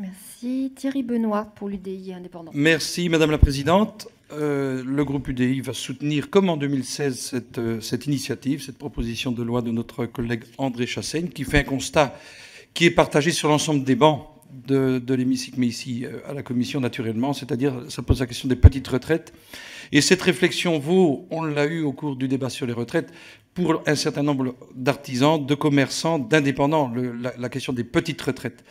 Merci. Thierry Benoît pour l'UDI indépendant. Merci Madame la Présidente. Euh, le groupe UDI va soutenir, comme en 2016, cette, euh, cette, initiative, cette proposition de loi de notre collègue André Chassaigne, qui fait un constat qui est partagé sur l'ensemble des bancs de, l'hémicycle, mais ici euh, à la Commission naturellement, c'est-à-dire ça pose la question des petites retraites. Et cette réflexion vaut, on l'a eu au cours du débat sur les retraites, pour un certain nombre d'artisans, de commerçants, d'indépendants, la, la question des petites retraites.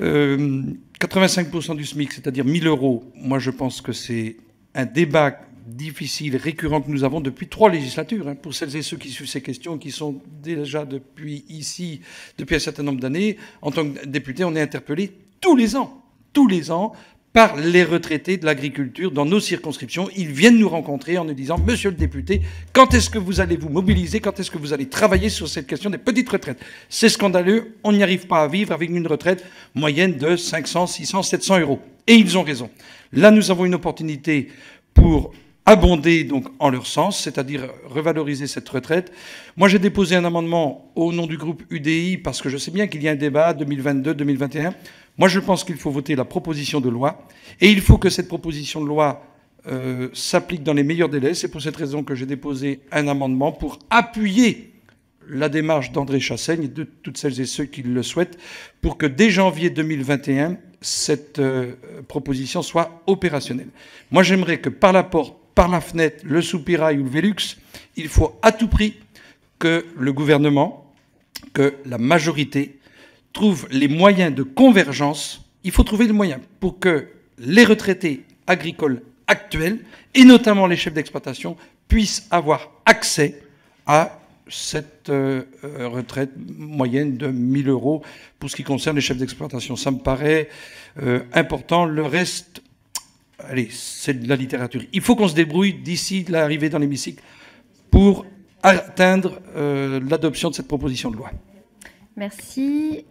85% euh, du SMIC, c'est-à-dire 1000 euros, moi je pense que c'est un débat difficile, récurrent que nous avons depuis trois législatures, hein, pour celles et ceux qui suivent ces questions, qui sont déjà depuis ici, depuis un certain nombre d'années, en tant que député, on est interpellé tous les ans, tous les ans, par les retraités de l'agriculture dans nos circonscriptions. Ils viennent nous rencontrer en nous disant, Monsieur le député, quand est-ce que vous allez vous mobiliser Quand est-ce que vous allez travailler sur cette question des petites retraites C'est scandaleux, on n'y arrive pas à vivre avec une retraite moyenne de 500, 600, 700 euros. Et ils ont raison. Là, nous avons une opportunité pour abonder donc en leur sens, c'est-à-dire revaloriser cette retraite. Moi, j'ai déposé un amendement au nom du groupe UDI parce que je sais bien qu'il y a un débat 2022-2021 moi, je pense qu'il faut voter la proposition de loi, et il faut que cette proposition de loi euh, s'applique dans les meilleurs délais. C'est pour cette raison que j'ai déposé un amendement pour appuyer la démarche d'André Chassaigne et de toutes celles et ceux qui le souhaitent, pour que dès janvier 2021, cette euh, proposition soit opérationnelle. Moi, j'aimerais que par la porte, par la fenêtre, le soupirail ou le Vélux, il faut à tout prix que le gouvernement, que la majorité trouve les moyens de convergence, il faut trouver les moyens pour que les retraités agricoles actuels, et notamment les chefs d'exploitation, puissent avoir accès à cette euh, euh, retraite moyenne de 1000 euros pour ce qui concerne les chefs d'exploitation. Ça me paraît euh, important. Le reste, allez, c'est de la littérature. Il faut qu'on se débrouille d'ici l'arrivée dans l'hémicycle pour atteindre l'adoption de cette proposition de loi. Merci.